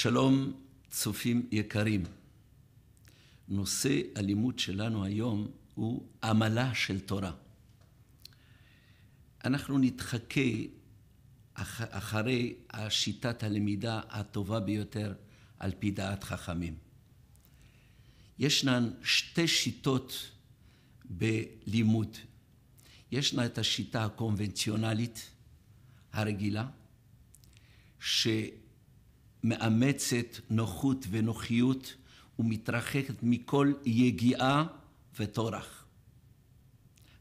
שלום, צופים יקרים. נושא הלימוד שלנו היום הוא עמלה של תורה. אנחנו נתחכה אחרי השיטת הלמידה הטובה ביותר על פי דעת חכמים. ישנן שתי שיטות בלימוד. ישנה את השיטה הקונבנציונלית הרגילה, ש... מאמצת נוחות ונוחיות ומתרחקת מכל יגיעה וטורח.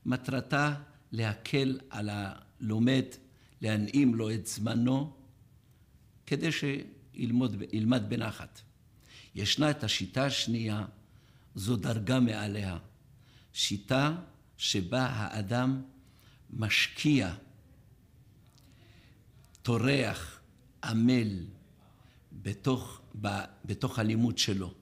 מטרתה להקל על הלומד, להנעים לו את זמנו, כדי שילמד בנחת. ישנה את השיטה השנייה, זו דרגה מעליה. שיטה שבה האדם משקיע, טורח, עמל, בתוך, ב, בתוך הלימוד שלו.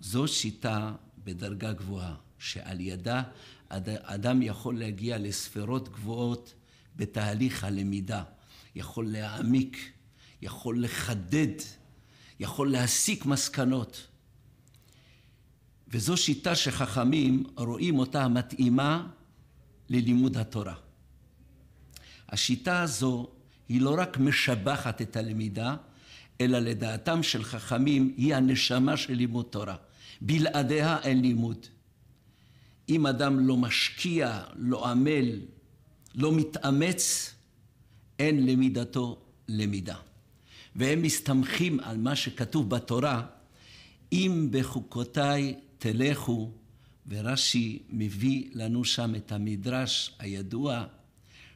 זו שיטה בדרגה גבוהה, שעל ידה אדם יכול להגיע לספירות גבוהות בתהליך הלמידה, יכול להעמיק, יכול לחדד, יכול להסיק מסקנות. וזו שיטה שחכמים רואים אותה מתאימה ללימוד התורה. השיטה הזו היא לא רק משבחת את הלמידה, אלא לדעתם של חכמים היא הנשמה של לימוד תורה. בלעדיה אין לימוד. אם אדם לא משקיע, לא עמל, לא מתאמץ, אין למידתו למידה. והם מסתמכים על מה שכתוב בתורה, אם בחוקותיי תלכו, ורש"י מביא לנו שם את המדרש הידוע,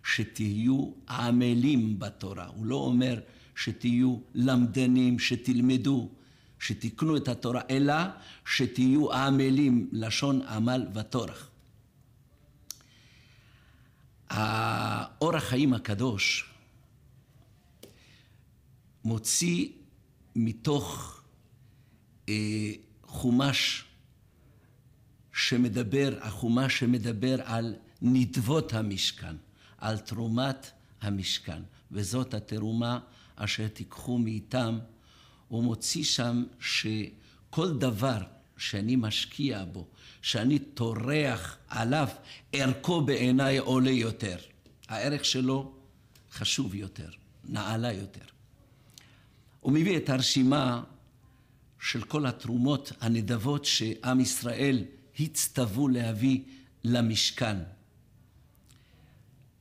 שתהיו עמלים בתורה. הוא לא אומר שתהיו למדנים, שתלמדו, שתקנו את התורה, אלא שתהיו עמלים, לשון עמל וטורח. האור החיים הקדוש מוציא מתוך אה, חומש שמדבר, החומש שמדבר על נדבות המשכן, על תרומת המשכן, וזאת התרומה אשר תיקחו מאיתם, הוא מוציא שם שכל דבר שאני משקיע בו, שאני טורח עליו, ערכו בעיניי עולה יותר. הערך שלו חשוב יותר, נעלה יותר. הוא מביא את הרשימה של כל התרומות הנדבות שעם ישראל הצטוו להביא למשכן.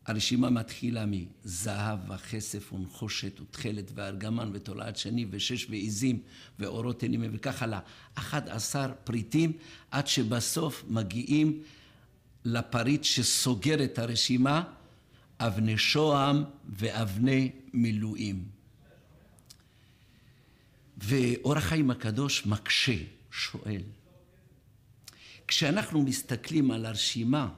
הרשימה מתחילה מזהב וכסף ונחושת ותכלת וארגמן ותולעת שני ושש ועיזים ואורות אלימים וכך הלאה. עשר פריטים עד שבסוף מגיעים לפריט שסוגר את הרשימה אבני שוהם ואבני מילואים. ואור החיים הקדוש מקשה, שואל. כשאנחנו מסתכלים על הרשימה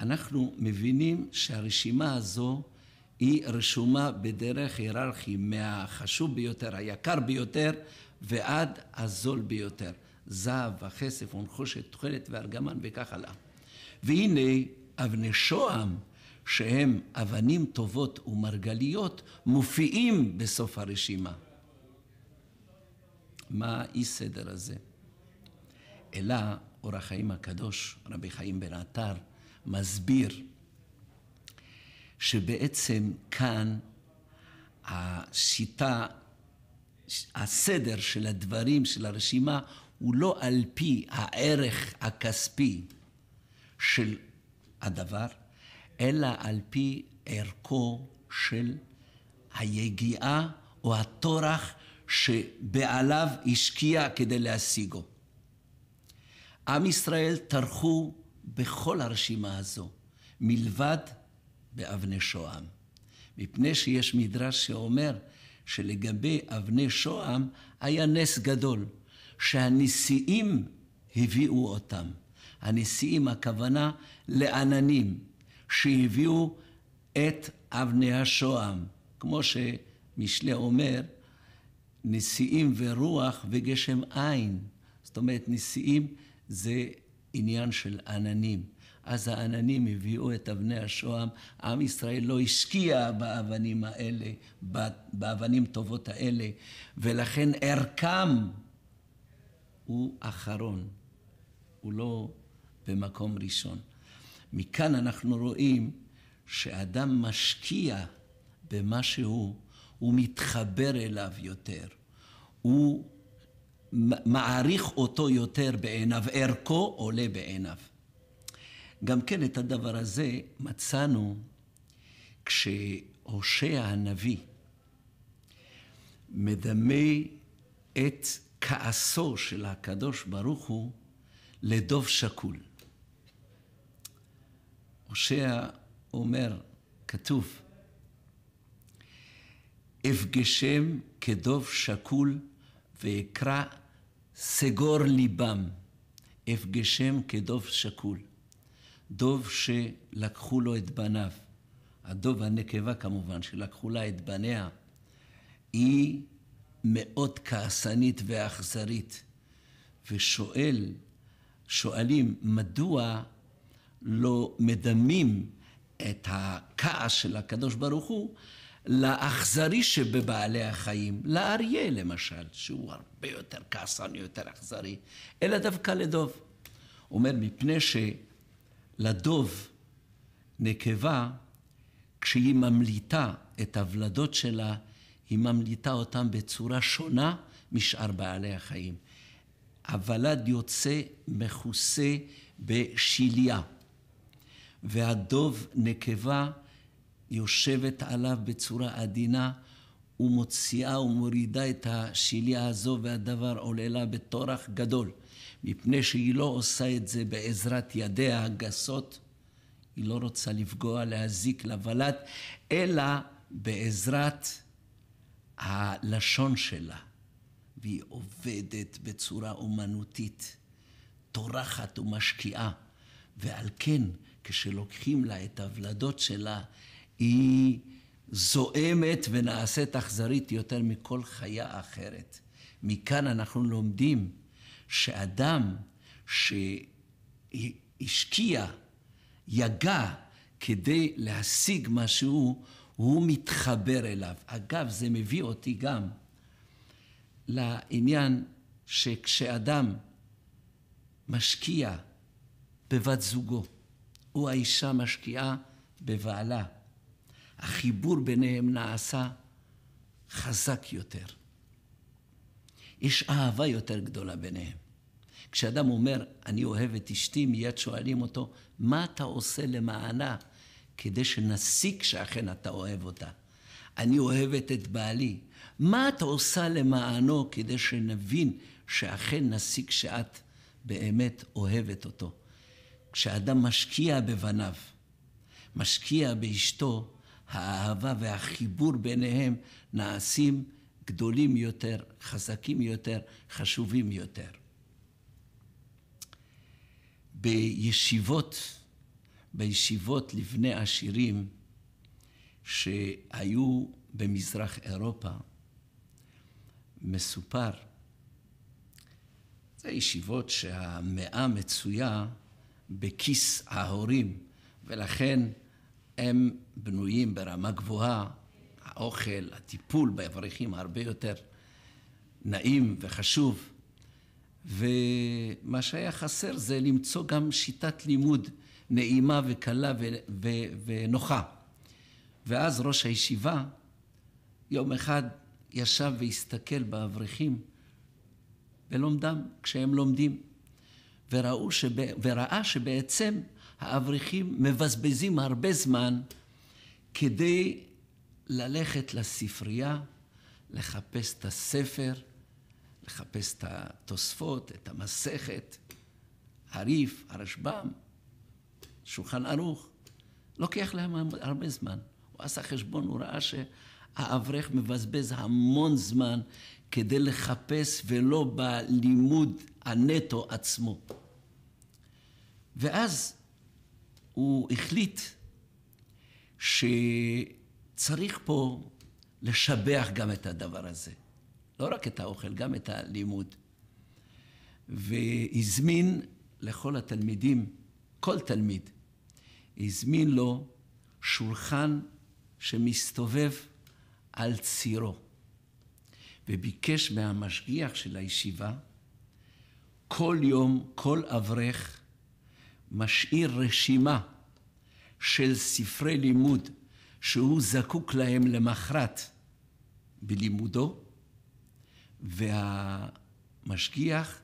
אנחנו מבינים שהרשימה הזו היא רשומה בדרך היררכי מהחשוב ביותר, היקר ביותר, ועד הזול ביותר. זהב וכסף ונחושת, תכלת וארגמן וכך הלאה. והנה אבני שוהם, שהם אבנים טובות ומרגליות, מופיעים בסוף הרשימה. מה האי סדר הזה? אלא אור החיים הקדוש, רבי חיים בן עטר, מסביר שבעצם כאן השיטה, הסדר של הדברים, של הרשימה, הוא לא על פי הערך הכספי של הדבר, אלא על פי ערכו של היגיעה או הטורח שבעליו השקיע כדי להשיגו. עם ישראל טרחו בכל הרשימה הזו, מלבד באבני שוהם. מפני שיש מדרש שאומר שלגבי אבני שוהם היה נס גדול, שהנשיאים הביאו אותם. הנשיאים, הכוונה לעננים, שהביאו את אבני השוהם. כמו שמשלי אומר, נשיאים ורוח וגשם אין. זאת אומרת, נשיאים זה עניין של עננים. אז העננים הביאו את אבני השוהם. עם ישראל לא השקיע באבנים האלה, באבנים טובות האלה, ולכן ערכם הוא אחרון, הוא לא במקום ראשון. מכאן אנחנו רואים שאדם משקיע במה שהוא, הוא מתחבר אליו יותר. הוא מעריך אותו יותר בעיניו, ערכו עולה בעיניו. גם כן את הדבר הזה מצאנו כשהושע הנביא מדמה את כעסו של הקדוש ברוך הוא לדוב שקול. הושע אומר, כתוב, אפגשם כדוב שקול ואקרא סגור ליבם, אפגשם כדוב שקול. דוב שלקחו לו את בניו. הדוב הנקבה כמובן, שלקחו לה את בניה, היא מאוד כעסנית ואכזרית. ושואל, שואלים, מדוע לא מדמים את הכעס של הקדוש ברוך הוא לאכזרי שבבעלי החיים, לאריה למשל, שהוא הרבה יותר כעסן, יותר אכזרי, אלא דווקא לדוב. אומר, מפני שלדוב נקבה, כשהיא ממליטה את הוולדות שלה, היא ממליטה אותן בצורה שונה משאר בעלי החיים. הוולד יוצא מכוסה בשיליה, והדוב נקבה יושבת עליו בצורה עדינה ומוציאה ומורידה את השיליה הזו והדבר עולה לה בטורח גדול. מפני שהיא לא עושה את זה בעזרת ידיה הגסות, היא לא רוצה לפגוע, להזיק, לבלט, אלא בעזרת הלשון שלה. והיא עובדת בצורה אומנותית, טורחת ומשקיעה. ועל כן, כשלוקחים לה את הוולדות שלה, היא זועמת ונעשית אכזרית יותר מכל חיה אחרת. מכאן אנחנו לומדים שאדם שהשקיע, יגע, כדי להשיג משהו, הוא מתחבר אליו. אגב, זה מביא אותי גם לעניין שכשאדם משקיע בבת זוגו, או האישה משקיעה בבעלה, החיבור ביניהם נעשה חזק יותר. יש אהבה יותר גדולה ביניהם. כשאדם אומר, אני אוהב את אשתי, מיד שואלים אותו, מה אתה עושה למענה כדי שנסיק שאכן אתה אוהב אותה? אני אוהבת את בעלי. מה את עושה למענו כדי שנבין שאכן נסיק שאת באמת אוהבת אותו? כשאדם משקיע בבניו, משקיע באשתו, האהבה והחיבור ביניהם נעשים גדולים יותר, חזקים יותר, חשובים יותר. בישיבות, בישיבות לבני עשירים שהיו במזרח אירופה, מסופר, זה ישיבות שהמאה מצויה בכיס ההורים, ולכן הם בנויים ברמה גבוהה, האוכל, הטיפול באברכים הרבה יותר נעים וחשוב. ומה שהיה חסר זה למצוא גם שיטת לימוד נעימה וקלה ו- ו- ונוחה. ואז ראש הישיבה יום אחד ישב והסתכל באברכים בלומדם, כשהם לומדים, וראו שב... וראה שבעצם האברכים מבזבזים הרבה זמן כדי ללכת לספרייה, לחפש את הספר, לחפש את התוספות, את המסכת, הריף, הרשב"ם, שולחן ערוך. לוקח להם הרבה זמן. הוא עשה חשבון, הוא ראה שהאברך מבזבז המון זמן כדי לחפש ולא בלימוד הנטו עצמו. ואז הוא החליט שצריך פה לשבח גם את הדבר הזה. לא רק את האוכל, גם את הלימוד. והזמין לכל התלמידים, כל תלמיד, הזמין לו שולחן שמסתובב על צירו, וביקש מהמשגיח של הישיבה, כל יום, כל אברך משאיר רשימה של ספרי לימוד שהוא זקוק להם למחרת בלימודו, והמשגיח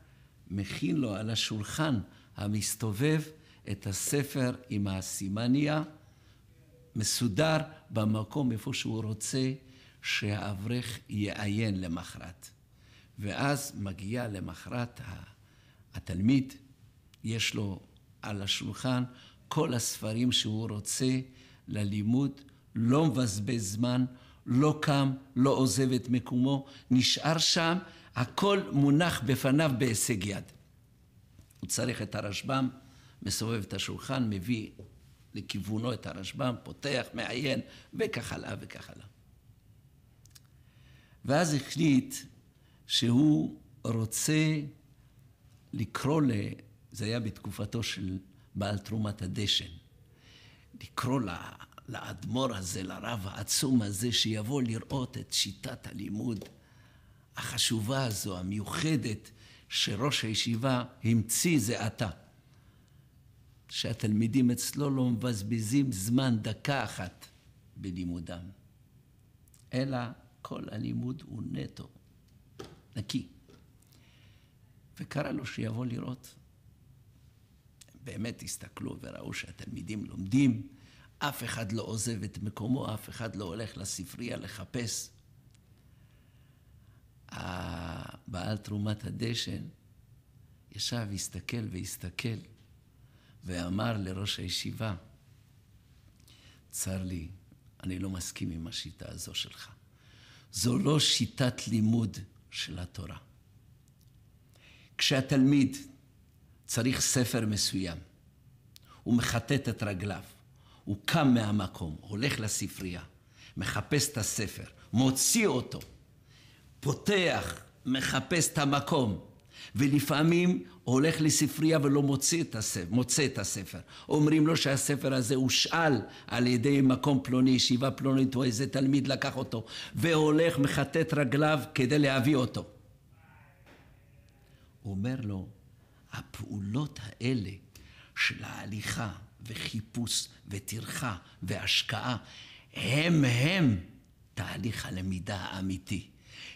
מכין לו על השולחן המסתובב את הספר עם הסימניה, מסודר במקום איפה שהוא רוצה שהאברך יעיין למחרת. ואז מגיע למחרת התלמיד, יש לו על השולחן כל הספרים שהוא רוצה ללימוד, לא מבזבז זמן, לא קם, לא עוזב את מקומו, נשאר שם, הכל מונח בפניו בהישג יד. הוא צריך את הרשב"ם, מסובב את השולחן, מביא לכיוונו את הרשב"ם, פותח, מעיין, וכך הלאה וכך הלאה. ואז החליט שהוא רוצה לקרוא ל... זה היה בתקופתו של בעל תרומת הדשן. לקרוא לה, לאדמו"ר הזה, לרב העצום הזה, שיבוא לראות את שיטת הלימוד החשובה הזו, המיוחדת, שראש הישיבה המציא זה עתה. שהתלמידים אצלו לא מבזבזים זמן דקה אחת בלימודם, אלא כל הלימוד הוא נטו, נקי. וקרא לו שיבוא לראות. באמת הסתכלו וראו שהתלמידים לומדים, אף אחד לא עוזב את מקומו, אף אחד לא הולך לספרייה לחפש. הבעל תרומת הדשן ישב, הסתכל והסתכל, ואמר לראש הישיבה, צר לי, אני לא מסכים עם השיטה הזו שלך. זו לא שיטת לימוד של התורה. כשהתלמיד צריך ספר מסוים. הוא מכתת את רגליו, הוא קם מהמקום, הולך לספרייה, מחפש את הספר, מוציא אותו, פותח, מחפש את המקום, ולפעמים הולך לספרייה ולא מוציא את הספר. מוצא את הספר. אומרים לו שהספר הזה הושאל על ידי מקום פלוני, ישיבה פלונית, או איזה תלמיד לקח אותו, והולך, מכתת רגליו כדי להביא אותו. הוא אומר לו, הפעולות האלה של ההליכה וחיפוש וטרחה והשקעה, הם הם תהליך הלמידה האמיתי.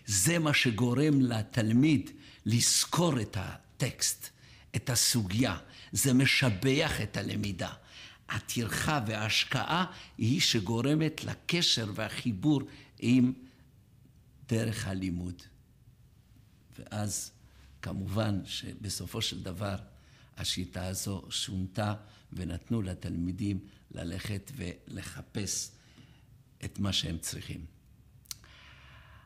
זה מה שגורם לתלמיד לזכור את הטקסט, את הסוגיה. זה משבח את הלמידה. הטרחה וההשקעה היא שגורמת לקשר והחיבור עם דרך הלימוד. ואז כמובן שבסופו של דבר השיטה הזו שונתה ונתנו לתלמידים ללכת ולחפש את מה שהם צריכים.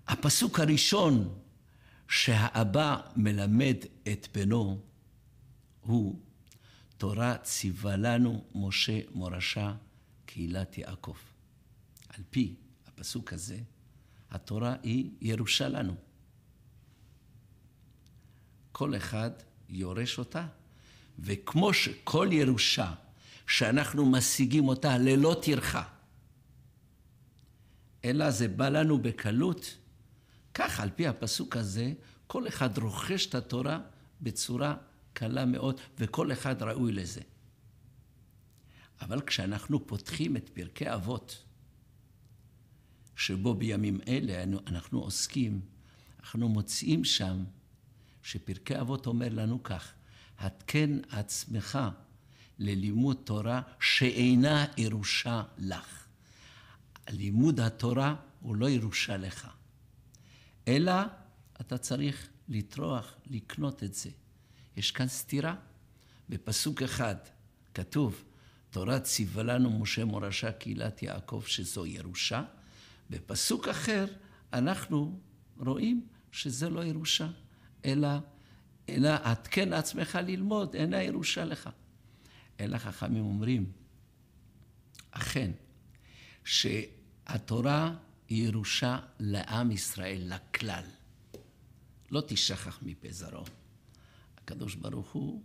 הפסוק הראשון שהאבא מלמד את בנו הוא תורה ציווה לנו משה מורשה קהילת יעקב. על פי הפסוק הזה, התורה היא ירושה לנו. כל אחד יורש אותה. וכמו שכל ירושה שאנחנו משיגים אותה ללא טרחה, אלא זה בא לנו בקלות, כך על פי הפסוק הזה, כל אחד רוכש את התורה בצורה קלה מאוד, וכל אחד ראוי לזה. אבל כשאנחנו פותחים את פרקי אבות, שבו בימים אלה אנחנו עוסקים, אנחנו מוצאים שם שפרקי אבות אומר לנו כך, התקן עצמך ללימוד תורה שאינה ירושה לך. לימוד התורה הוא לא ירושה לך, אלא אתה צריך לטרוח, לקנות את זה. יש כאן סתירה. בפסוק אחד כתוב, תורה ציווה לנו משה מורשה קהילת יעקב שזו ירושה. בפסוק אחר אנחנו רואים שזה לא ירושה. אלא, אלא התקן לעצמך ללמוד, אינה ירושה לך. אלא חכמים אומרים, אכן, שהתורה היא ירושה לעם ישראל, לכלל. לא תשכח מפה זרעו. הקדוש ברוך הוא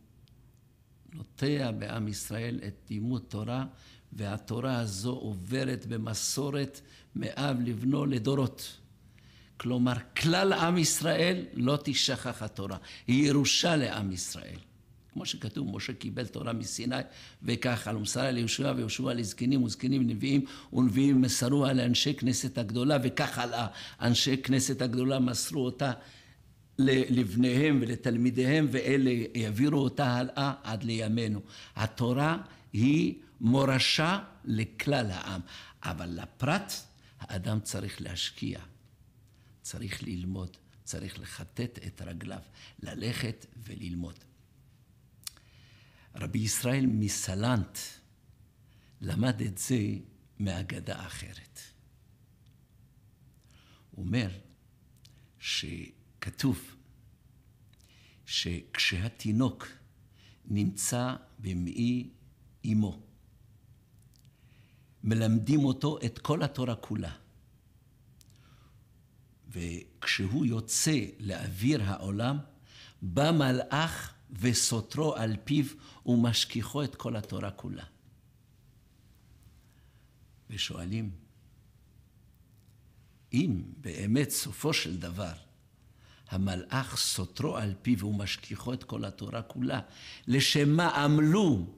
נוטע בעם ישראל את לימוד תורה, והתורה הזו עוברת במסורת מאב לבנו לדורות. כלומר, כלל עם ישראל לא תשכח התורה. היא ירושה לעם ישראל. כמו שכתוב, משה קיבל תורה מסיני וכך על ומסרה ליהושע ויהושע לזקנים וזקנים נביאים ונביאים מסרוה לאנשי כנסת הגדולה וכך הלאה. אנשי כנסת הגדולה מסרו אותה לבניהם ולתלמידיהם ואלה העבירו אותה הלאה עד לימינו. התורה היא מורשה לכלל העם, אבל לפרט האדם צריך להשקיע. צריך ללמוד, צריך לכתת את רגליו, ללכת וללמוד. רבי ישראל מסלנט למד את זה מאגדה אחרת. הוא אומר שכתוב שכשהתינוק נמצא במעי אמו, מלמדים אותו את כל התורה כולה. וכשהוא יוצא לאוויר העולם, בא מלאך וסותרו על פיו ומשכיחו את כל התורה כולה. ושואלים, אם באמת סופו של דבר המלאך סותרו על פיו ומשכיחו את כל התורה כולה, לשם מה עמלו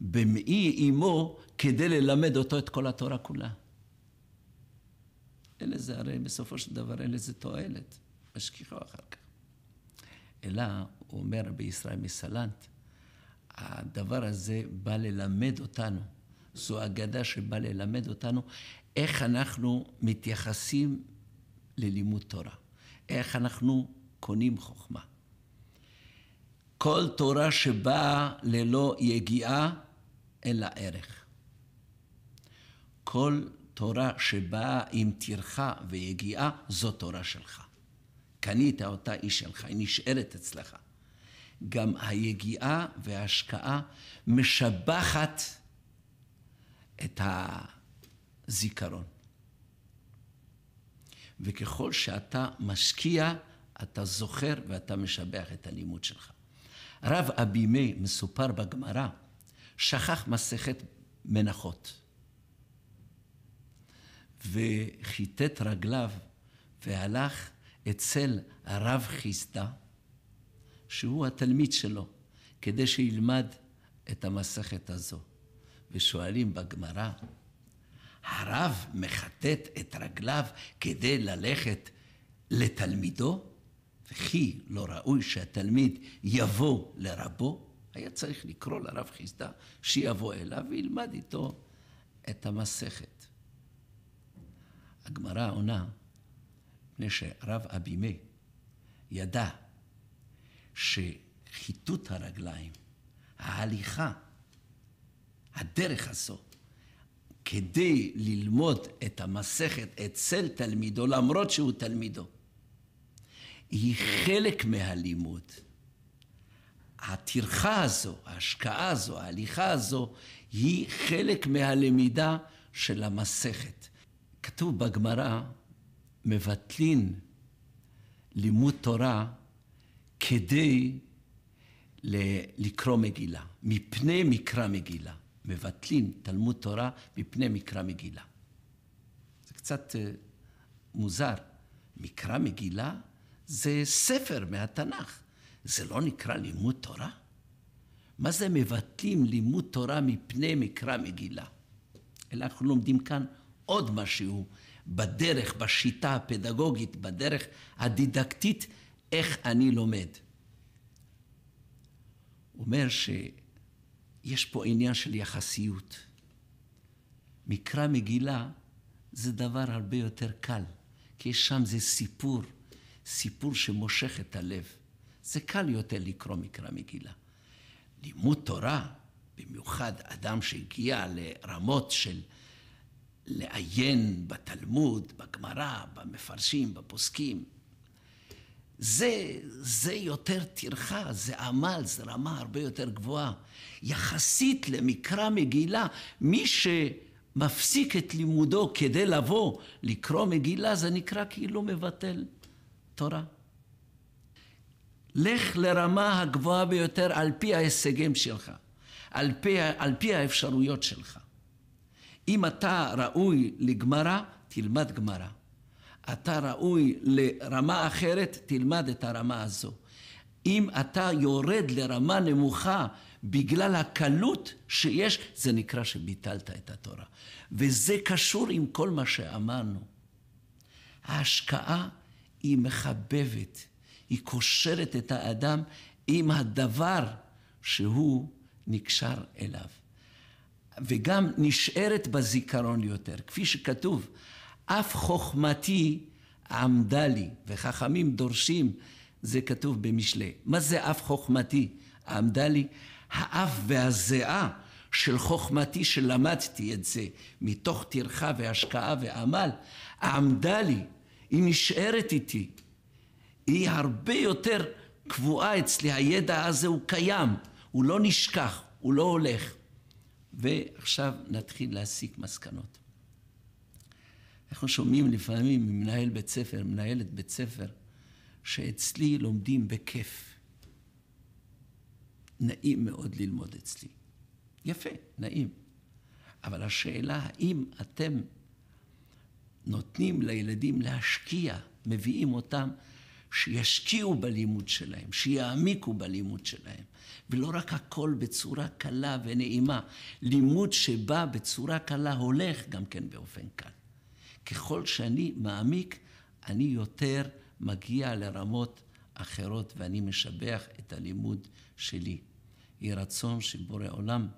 במעי אמו כדי ללמד אותו את כל התורה כולה? לזה הרי בסופו של דבר אין לזה תועלת, משכיחו אחר כך. אלא, הוא אומר בישראל מסלנט, הדבר הזה בא ללמד אותנו, זו אגדה שבאה ללמד אותנו איך אנחנו מתייחסים ללימוד תורה, איך אנחנו קונים חוכמה. כל תורה שבאה ללא יגיעה אין לה ערך. כל תורה שבאה עם טרחה ויגיעה, זו תורה שלך. קנית אותה, היא שלך, היא נשארת אצלך. גם היגיעה וההשקעה משבחת את הזיכרון. וככל שאתה משקיע, אתה זוכר ואתה משבח את הלימוד שלך. רב אבימי, מסופר בגמרא, שכח מסכת מנחות. וכיתת רגליו והלך אצל הרב חיסדא, שהוא התלמיד שלו, כדי שילמד את המסכת הזו. ושואלים בגמרא, הרב מכתת את רגליו כדי ללכת לתלמידו? וכי לא ראוי שהתלמיד יבוא לרבו? היה צריך לקרוא לרב חיסדא שיבוא אליו וילמד איתו את המסכת. הגמרא עונה, מפני שרב אבימי ידע שחיטוט הרגליים, ההליכה, הדרך הזו, כדי ללמוד את המסכת אצל תלמידו, למרות שהוא תלמידו, היא חלק מהלימוד. הטרחה הזו, ההשקעה הזו, ההליכה הזו, היא חלק מהלמידה של המסכת. כתוב בגמרא, מבטלין לימוד תורה כדי לקרוא מגילה, מפני מקרא מגילה. מבטלין תלמוד תורה מפני מקרא מגילה. זה קצת אה, מוזר. מקרא מגילה זה ספר מהתנ"ך, זה לא נקרא לימוד תורה? מה זה מבטלים לימוד תורה מפני מקרא מגילה? אלא אנחנו לומדים כאן עוד משהו בדרך, בשיטה הפדגוגית, בדרך הדידקטית, איך אני לומד. הוא אומר שיש פה עניין של יחסיות. מקרא מגילה זה דבר הרבה יותר קל, כי שם זה סיפור, סיפור שמושך את הלב. זה קל יותר לקרוא מקרא מגילה. לימוד תורה, במיוחד אדם שהגיע לרמות של לעיין בתלמוד, בגמרא, במפרשים, בפוסקים. זה, זה יותר טרחה, זה עמל, זה רמה הרבה יותר גבוהה. יחסית למקרא מגילה, מי שמפסיק את לימודו כדי לבוא לקרוא מגילה, זה נקרא כאילו מבטל תורה. לך לרמה הגבוהה ביותר על פי ההישגים שלך, על פי, על פי האפשרויות שלך. אם אתה ראוי לגמרא, תלמד גמרא. אתה ראוי לרמה אחרת, תלמד את הרמה הזו. אם אתה יורד לרמה נמוכה בגלל הקלות שיש, זה נקרא שביטלת את התורה. וזה קשור עם כל מה שאמרנו. ההשקעה היא מחבבת, היא קושרת את האדם עם הדבר שהוא נקשר אליו. וגם נשארת בזיכרון יותר. כפי שכתוב, אף חוכמתי עמדה לי, וחכמים דורשים, זה כתוב במשלי. מה זה אף חוכמתי עמדה לי? האף והזיעה של חוכמתי שלמדתי את זה מתוך טרחה והשקעה ועמל, עמדה לי, היא נשארת איתי. היא הרבה יותר קבועה אצלי, הידע הזה הוא קיים, הוא לא נשכח, הוא לא הולך. ועכשיו נתחיל להסיק מסקנות. אנחנו שומעים לפעמים ממנהל בית ספר, מנהלת בית ספר, שאצלי לומדים בכיף. נעים מאוד ללמוד אצלי. יפה, נעים. אבל השאלה האם אתם נותנים לילדים להשקיע, מביאים אותם שישקיעו בלימוד שלהם, שיעמיקו בלימוד שלהם. ולא רק הכל בצורה קלה ונעימה. לימוד שבא בצורה קלה הולך גם כן באופן קל. ככל שאני מעמיק, אני יותר מגיע לרמות אחרות, ואני משבח את הלימוד שלי. יהי רצון שבורא עולם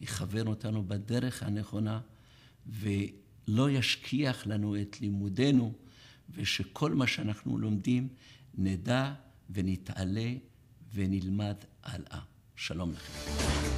יכוון אותנו בדרך הנכונה, ולא ישכיח לנו את לימודנו, ושכל מה שאנחנו לומדים נדע ונתעלה ונלמד הלאה. שלום לכם.